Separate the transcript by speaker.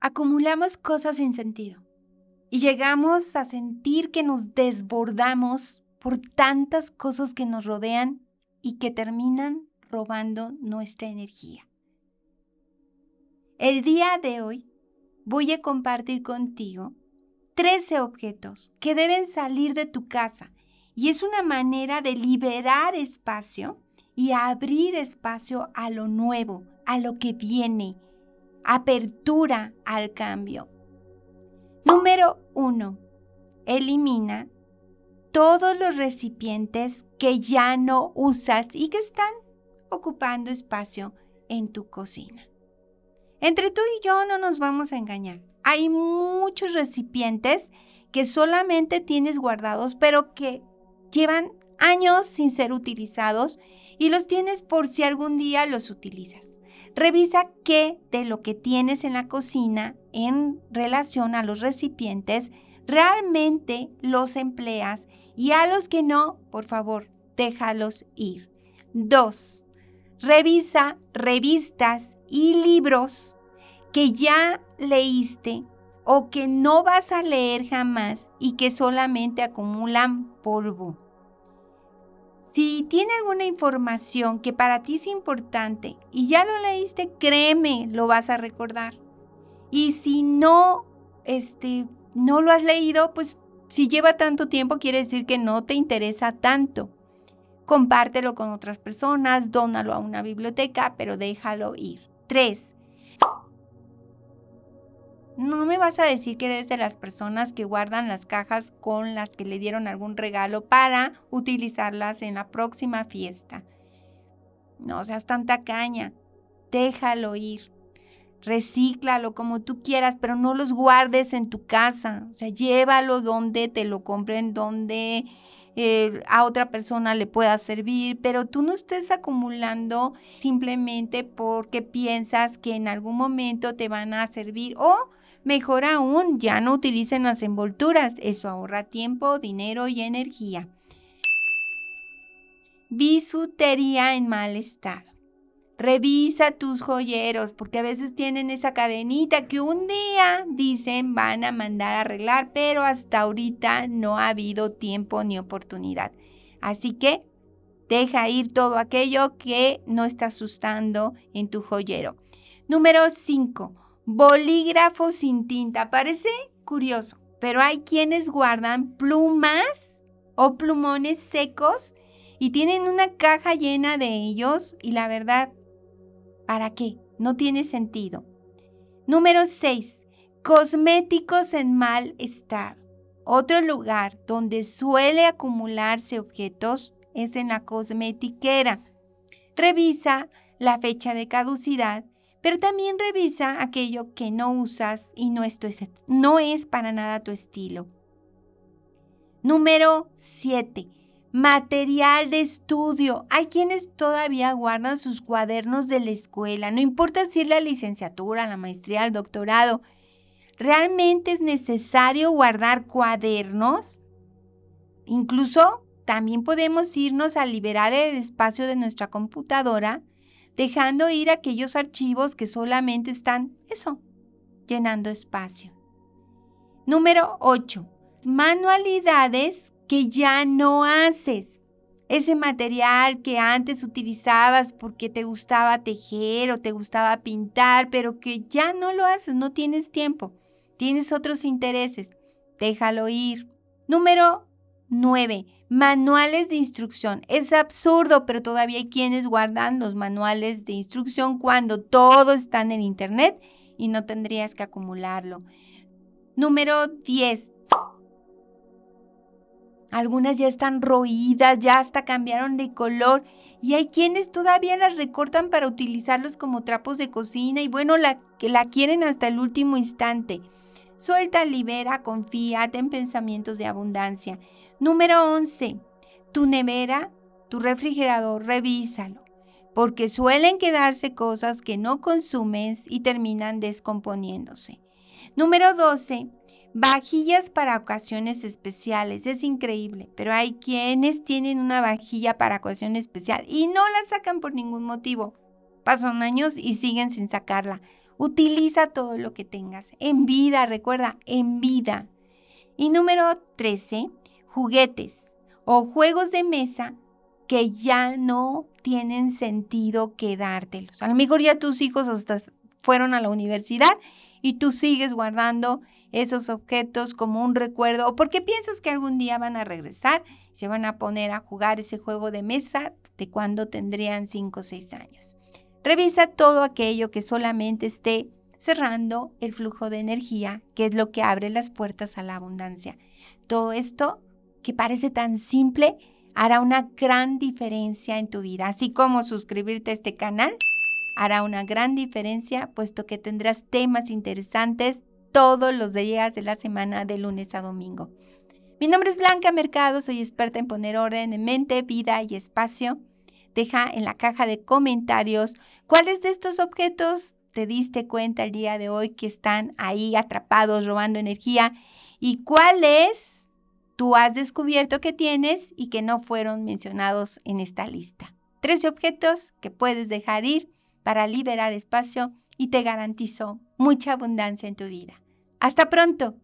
Speaker 1: acumulamos cosas sin sentido y llegamos a sentir que nos desbordamos por tantas cosas que nos rodean y que terminan robando nuestra energía. El día de hoy voy a compartir contigo 13 objetos que deben salir de tu casa y es una manera de liberar espacio y abrir espacio a lo nuevo, a lo que viene, apertura al cambio. Número uno. Elimina todos los recipientes que ya no usas y que están ocupando espacio en tu cocina. Entre tú y yo no nos vamos a engañar. Hay muchos recipientes que solamente tienes guardados, pero que llevan años sin ser utilizados y los tienes por si algún día los utilizas. Revisa qué de lo que tienes en la cocina en relación a los recipientes realmente los empleas y a los que no, por favor, déjalos ir. 2. Revisa revistas y libros que ya leíste o que no vas a leer jamás y que solamente acumulan polvo. Si tiene alguna información que para ti es importante y ya lo leíste, créeme, lo vas a recordar. Y si no, este, no lo has leído, pues si lleva tanto tiempo quiere decir que no te interesa tanto. Compártelo con otras personas, dónalo a una biblioteca, pero déjalo ir. Tres no me vas a decir que eres de las personas que guardan las cajas con las que le dieron algún regalo para utilizarlas en la próxima fiesta. No seas tanta caña, déjalo ir. Recíclalo como tú quieras, pero no los guardes en tu casa. O sea, llévalo donde te lo compren, donde eh, a otra persona le pueda servir, pero tú no estés acumulando simplemente porque piensas que en algún momento te van a servir o Mejor aún, ya no utilicen las envolturas, eso ahorra tiempo, dinero y energía. Bisutería en mal estado. Revisa tus joyeros porque a veces tienen esa cadenita que un día dicen van a mandar a arreglar, pero hasta ahorita no ha habido tiempo ni oportunidad. Así que deja ir todo aquello que no está asustando en tu joyero. Número 5 bolígrafo sin tinta. Parece curioso, pero hay quienes guardan plumas o plumones secos y tienen una caja llena de ellos y la verdad, ¿para qué? No tiene sentido. Número 6. Cosméticos en mal estado. Otro lugar donde suele acumularse objetos es en la cosmetiquera. Revisa la fecha de caducidad pero también revisa aquello que no usas y no es, para nada tu estilo. Número 7. Material de estudio. Hay quienes todavía guardan sus cuadernos de la escuela, no importa si es la licenciatura, la maestría, el doctorado. ¿Realmente es necesario guardar cuadernos? Incluso también podemos irnos a liberar el espacio de nuestra computadora dejando ir aquellos archivos que solamente están, eso, llenando espacio. Número 8. Manualidades que ya no haces. Ese material que antes utilizabas porque te gustaba tejer o te gustaba pintar, pero que ya no lo haces, no tienes tiempo, tienes otros intereses, déjalo ir. Número 9. Manuales de instrucción. Es absurdo, pero todavía hay quienes guardan los manuales de instrucción cuando todo está en Internet y no tendrías que acumularlo. Número 10. Algunas ya están roídas, ya hasta cambiaron de color y hay quienes todavía las recortan para utilizarlos como trapos de cocina y bueno, la, la quieren hasta el último instante. Suelta, libera, confía, ten pensamientos de abundancia. Número 11. Tu nevera, tu refrigerador, revísalo, porque suelen quedarse cosas que no consumes y terminan descomponiéndose. Número 12. Vajillas para ocasiones especiales. Es increíble, pero hay quienes tienen una vajilla para ocasión especial y no la sacan por ningún motivo. Pasan años y siguen sin sacarla. Utiliza todo lo que tengas. En vida, recuerda, en vida. Y número 13 juguetes o juegos de mesa que ya no tienen sentido quedártelos. A lo mejor ya tus hijos hasta fueron a la universidad y tú sigues guardando esos objetos como un recuerdo o porque piensas que algún día van a regresar y se van a poner a jugar ese juego de mesa de cuando tendrían 5 o 6 años. Revisa todo aquello que solamente esté cerrando el flujo de energía, que es lo que abre las puertas a la abundancia. Todo esto que parece tan simple hará una gran diferencia en tu vida, así como suscribirte a este canal hará una gran diferencia, puesto que tendrás temas interesantes todos los días de la semana de lunes a domingo. Mi nombre es Blanca Mercado, soy experta en poner orden en mente, vida y espacio. Deja en la caja de comentarios cuáles de estos objetos te diste cuenta el día de hoy que están ahí atrapados, robando energía y cuáles tú has descubierto que tienes y que no fueron mencionados en esta lista. 13 objetos que puedes dejar ir para liberar espacio y te garantizo mucha abundancia en tu vida. Hasta pronto.